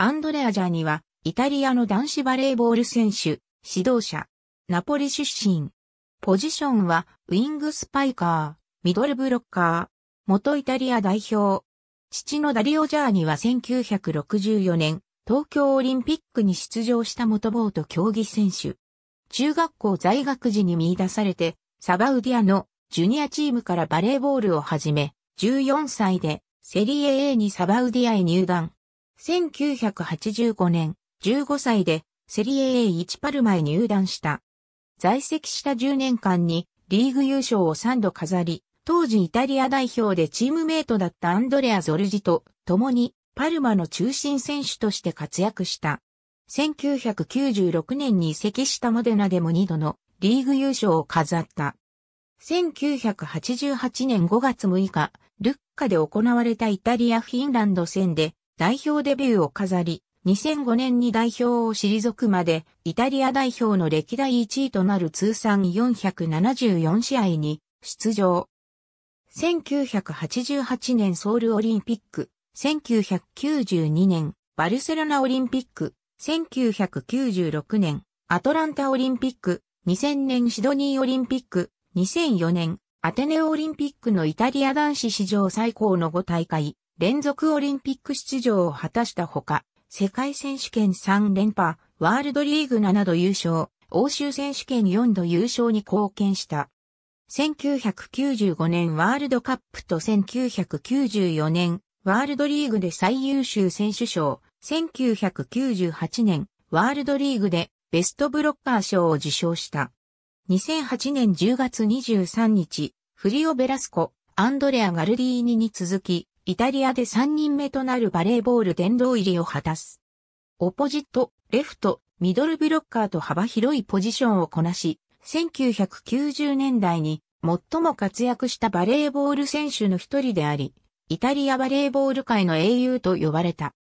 アンドレア・ジャーニは、イタリアの男子バレーボール選手、指導者、ナポリ出身。ポジションは、ウィングスパイカー、ミドルブロッカー、元イタリア代表。父のダリオ・ジャーニは1964年、東京オリンピックに出場した元ボート競技選手。中学校在学時に見出されて、サバウディアのジュニアチームからバレーボールを始め、14歳でセリエ A にサバウディアへ入団。1985年、15歳でセリエ A1 パルマへ入団した。在籍した10年間にリーグ優勝を3度飾り、当時イタリア代表でチームメイトだったアンドレア・ゾルジと共にパルマの中心選手として活躍した。1996年に移籍したモデナでも2度のリーグ優勝を飾った。1988年5月6日、ルッカで行われたイタリア・フィンランド戦で代表デビューを飾り、2005年に代表を退くまで、イタリア代表の歴代1位となる通算474試合に出場。1988年ソウルオリンピック、1992年バルセロナオリンピック、1996年アトランタオリンピック、2000年シドニーオリンピック、2004年アテネオリンピックのイタリア男子史上最高の5大会、連続オリンピック出場を果たしたほか、世界選手権3連覇、ワールドリーグ7度優勝、欧州選手権4度優勝に貢献した。1995年ワールドカップと1994年ワールドリーグで最優秀選手賞、1998年ワールドリーグでベストブロッカー賞を受賞した。2008年10月23日、フリオ・ベラスコ、アンドレア・ガルディーニに続き、イタリアで3人目となるバレーボール殿堂入りを果たす。オポジット、レフト、ミドルブロッカーと幅広いポジションをこなし、1990年代に最も活躍したバレーボール選手の一人であり、イタリアバレーボール界の英雄と呼ばれた。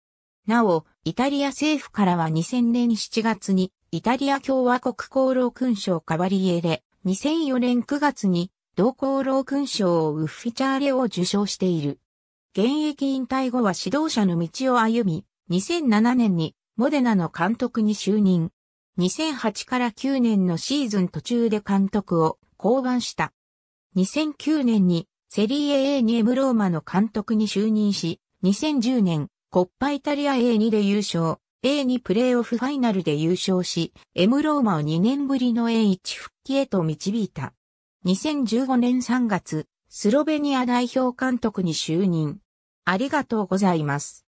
なお、イタリア政府からは2000年7月に、イタリア共和国功労勲章カバリエれ、2004年9月に、同功労勲章をウッフィチャーレを受賞している。現役引退後は指導者の道を歩み、2007年にモデナの監督に就任。2008から9年のシーズン途中で監督を降板した。2009年にセリエ a にエムローマの監督に就任し、2010年コッパイタリア A2 で優勝、A2 プレーオフファイナルで優勝し、エムローマを2年ぶりの A1 復帰へと導いた。2015年3月、スロベニア代表監督に就任。ありがとうございます。